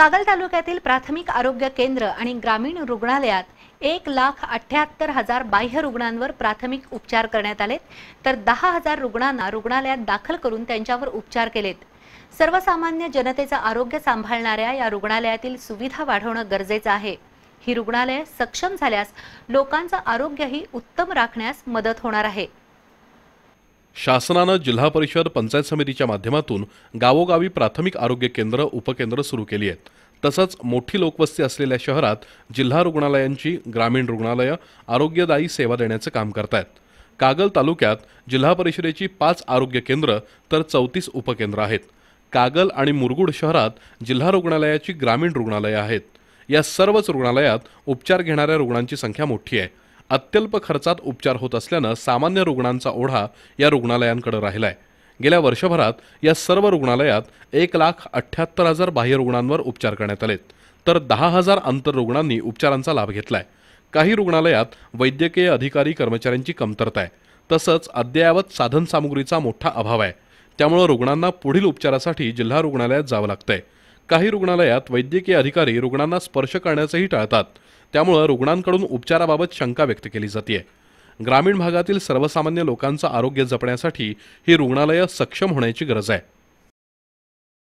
कागल तालुक्यातील प्राथमिक आरोग्य केंद्र आणि ग्रामीण रुग्णालयात एक लाख अठ्याहत्तर हजार बाह्य रुग्णांवर प्राथमिक उपचार करण्यात आले तर दहा हजार रुग्णांना रुग्णालयात दाखल करून त्यांच्यावर उपचार केलेत सर्वसामान्य जनतेचं आरोग्य सांभाळणाऱ्या या रुग्णालयातील सुविधा वाढवणं गरजेचं आहे ही रुग्णालय सक्षम झाल्यास लोकांचं आरोग्यही उत्तम राखण्यास मदत होणार आहे शासनानं जिल्हा परिषद पंचायत समितीच्या माध्यमातून गावोगावी प्राथमिक आरोग्य केंद्र उपकेंद्र सुरू केली आहेत तसंच मोठी लोकवस्ती असलेल्या शहरात जिल्हा रुग्णालयांची ग्रामीण रुग्णालयं आरोग्यदायी सेवा देण्याचं काम आहेत कागल तालुक्यात जिल्हा परिषदेची पाच आरोग्य केंद्र तर चौतीस उपकेंद्र आहेत कागल आणि मुरगुड शहरात जिल्हा रुग्णालयाची ग्रामीण रुग्णालयं आहेत या सर्वच रुग्णालयात उपचार घेणाऱ्या रुग्णांची संख्या मोठी आहे अत्यल्प खर्चात उपचार होत असल्यानं सामान्य रुग्णांचा ओढा या रुग्णालयांकडे राहिलाय गेल्या वर्षभरात या सर्व रुग्णालयात एक लाख अठ्ठ्याहत्तर हजार बाह्य रुग्णांवर उपचार करण्यात आलेत तर दहा हजार आंतर रुग्णांनी उपचारांचा लाभ घेतलाय काही रुग्णालयात वैद्यकीय अधिकारी कर्मचाऱ्यांची कमतरता आहे तसंच अद्ययावत साधनसामुग्रीचा मोठा अभाव आहे त्यामुळं रुग्णांना पुढील उपचारासाठी जिल्हा रुग्णालयात जावं लागतंय काही रुग्णालयात वैद्यकीय अधिकारी रुग्णांना स्पर्श करण्याचंही टाळतात त्यामुळं रुग्णांकडून उपचाराबाबत शंका व्यक्त केली जाते ग्रामीण भागातील सर्वसामान्य लोकांचं आरोग्य जपण्यासाठी ही रुग्णालयं सक्षम होण्याची गरज आहे